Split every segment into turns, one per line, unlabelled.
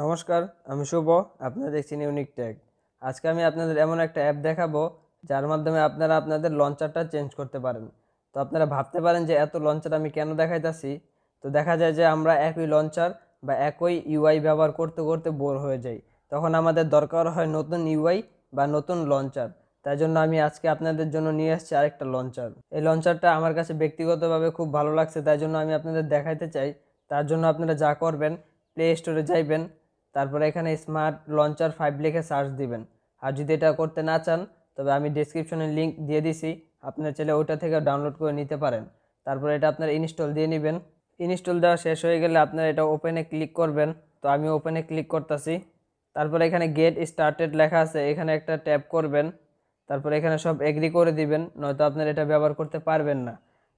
নমস্কার আমি শুভ আপনারা দেখছেন ইউনিক ট্যাগ আজকে আমি আপনাদের এমন একটা অ্যাপ দেখাবো যার মাধ্যমে আপনারা আপনাদের লঞ্চারটা চেঞ্জ করতে পারেন তো আপনারা ভাবতে পারেন যে এত লঞ্চার আমি কেন দেখাইতেছি তো দেখা যায় যে আমরা একই লঞ্চার বা একই ইউআই ব্যবহার করতে করতে বোর হয়ে যাই তখন আমাদের দরকার হয় নতুন ইউআই বা নতুন লঞ্চার তাই জন্য আমি আজকে আপনাদের জন্য নিয়ে আসছি আরেকটা লঞ্চার এই লঞ্চারটা আমার কাছে ব্যক্তিগতভাবে খুব ভালো লাগছে তাই জন্য আমি আপনাদের দেখাইতে চাই তার জন্য আপনারা যা করবেন প্লে স্টোরে যাইবেন তারপরে এখানে স্মার্ট লঞ্চার ফাইভ লিখে সার্চ দিবেন আর যদি এটা করতে না চান তবে আমি ডিসক্রিপশনে লিঙ্ক দিয়ে দিছি আপনার ছেলে ওটা থেকে ডাউনলোড করে নিতে পারেন তারপরে এটা আপনার ইনস্টল দিয়ে নেবেন ইনস্টল দেওয়া শেষ হয়ে গেলে আপনার এটা ওপেনে ক্লিক করবেন তো আমি ওপেনে ক্লিক করতেছি তারপরে এখানে গেট স্টার্টেড লেখা আছে এখানে একটা ট্যাপ করবেন তারপরে এখানে সব এগ্রি করে দিবেন নয়তো আপনার এটা ব্যবহার করতে পারবেন না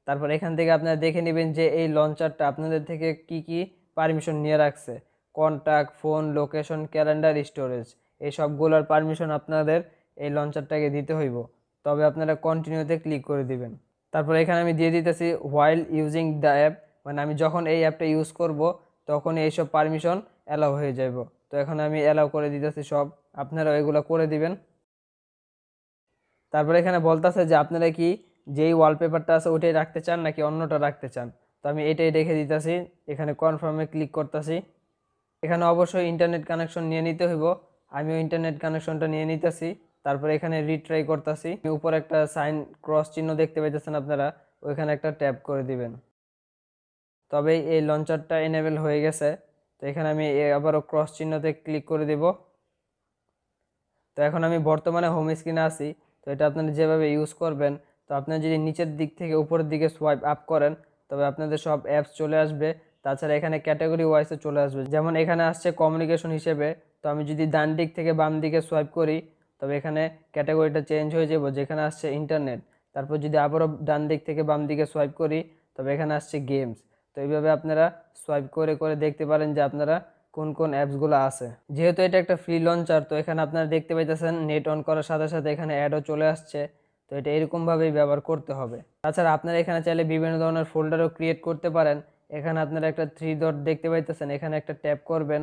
তারপর এখান থেকে আপনারা দেখে নেবেন যে এই লঞ্চারটা আপনাদের থেকে কি কি পারমিশন নিয়ে রাখছে contact phone location calendar storage এই সবগুলোর পারমিশন আপনাদের এই লঞ্চারটাকে দিতে হইব তবে আপনারা কন্টিনিউতে ক্লিক করে দিবেন তারপর এখানে আমি দিয়ে দিতেছি হোয়াইল ইউজিং দ্য অ্যাপ মানে আমি যখন এই অ্যাপটা ইউজ করব তখন এইসব পারমিশন অ্যালাউ হয়ে যাব তো এখন আমি অ্যালাউ করে দিতেছি সব আপনারা এগুলো করে দিবেন তারপরে এখানে বলতেছে যে আপনারা কি যেই ওয়ালপেপারটা আছে ওইটাই রাখতে চান নাকি অন্যটা রাখতে চান তো আমি এটাই রেখে দিতেছি এখানে কনফার্মে ক্লিক করতেছি এখানে অবশ্যই ইন্টারনেট কানেকশন নিয়ে নিতে হইব আমিও ইন্টারনেট কানেকশনটা নিয়ে নিতেছি তারপরে এখানে রিট্রাই করতেছি উপরে একটা সাইন ক্রস চিহ্ন দেখতে পাইতেছেন আপনারা ওইখানে একটা ট্যাপ করে দিবেন তবে এই লঞ্চারটা এনেবেল হয়ে গেছে তো এখানে আমি আবারও ক্রস চিহ্নতে ক্লিক করে দেব তো এখন আমি বর্তমানে হোম স্ক্রিনে আসি তো এটা আপনারা যেভাবে ইউজ করবেন তো আপনারা যদি নিচের দিক থেকে উপরের দিকে সোয়াইপ আপ করেন তবে আপনাদের সব অ্যাপস চলে আসবে তাছাড়া এখানে ক্যাটাগরি ওয়াইসে চলে আসবে যেমন এখানে আসছে কমিউনিকেশন হিসেবে তো আমি যদি ডান দিক থেকে বাম দিকে সোয়াইপ করি তবে এখানে ক্যাটাগরিটা চেঞ্জ হয়ে যাব যেখানে আসছে ইন্টারনেট তারপর যদি আবারও ডান দিক থেকে বাম দিকে সোয়াইপ করি তবে এখানে আসছে গেমস তো এইভাবে আপনারা সোয়াইপ করে করে দেখতে পারেন যে আপনারা কোন কোন অ্যাপসগুলো আছে যেহেতু এটা একটা ফ্রি লঞ্চার তো এখানে আপনারা দেখতে পাইতেছেন নেট অন করার সাথে সাথে এখানে অ্যাডও চলে আসছে তো এটা এরকমভাবেই ব্যবহার করতে হবে তাছাড়া আপনারা এখানে চাইলে বিভিন্ন ধরনের ফোল্ডারও ক্রিয়েট করতে পারেন এখানে আপনারা একটা থ্রি ডট দেখতে পাইতেছেন এখানে একটা ট্যাপ করবেন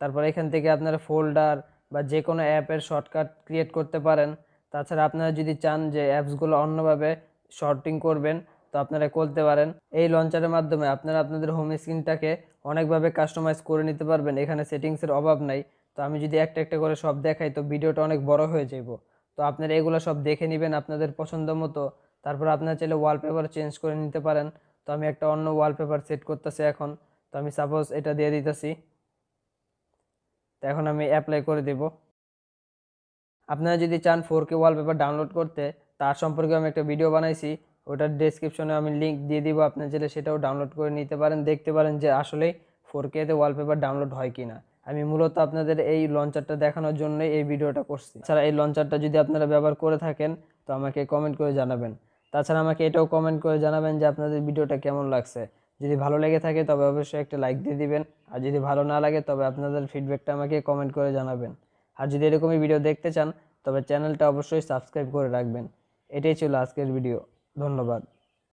তারপর এখান থেকে আপনারা ফোল্ডার বা যে কোনো অ্যাপের শর্টকাট ক্রিয়েট করতে পারেন তাছাড়া আপনারা যদি চান যে অ্যাপসগুলো অন্যভাবে শর্টিং করবেন তো আপনারা করতে পারেন এই লঞ্চারের মাধ্যমে আপনারা আপনাদের হোম স্ক্রিনটাকে অনেকভাবে কাস্টমাইজ করে নিতে পারবেন এখানে সেটিংসের অভাব নাই তো আমি যদি একটা একটা করে সব দেখাই তো ভিডিওটা অনেক বড় হয়ে যাব তো আপনারা এগুলো সব দেখে নেবেন আপনাদের পছন্দ মতো তারপর আপনারা চাইলে ওয়ালপেপার চেঞ্জ করে নিতে পারেন তো আমি একটা অন্য ওয়ালপেপার সেট করতেছি এখন তো আমি সাপোজ এটা দিয়ে দিতেছি তো এখন আমি অ্যাপ্লাই করে দেব আপনারা যদি চান ফোর কে ওয়ালপেপার ডাউনলোড করতে তার সম্পর্কে আমি একটা ভিডিও বানাইছি ওটার ডেসক্রিপশনে আমি লিঙ্ক দিয়ে দিব আপনার চাইলে সেটাও ডাউনলোড করে নিতে পারেন দেখতে পারেন যে আসলেই ফোর কেতে ওয়ালপেপার ডাউনলোড হয় কি না আমি মূলত আপনাদের এই লঞ্চারটা দেখানোর জন্য এই ভিডিওটা করছি ছাড়া এই লঞ্চারটা যদি আপনারা ব্যবহার করে থাকেন তো আমাকে কমেন্ট করে জানাবেন তাছাড়া আমাকে এটাও কমেন্ট করে জানাবেন যে আপনাদের ভিডিওটা কেমন লাগছে যদি ভালো লেগে থাকে তবে অবশ্যই একটা লাইক দিয়ে দিবেন আর যদি ভালো না লাগে তবে আপনাদের ফিডব্যাকটা আমাকে কমেন্ট করে জানাবেন আর যদি এরকমই ভিডিও দেখতে চান তবে চ্যানেলটা অবশ্যই সাবস্ক্রাইব করে রাখবেন এটাই ছিল আজকের ভিডিও ধন্যবাদ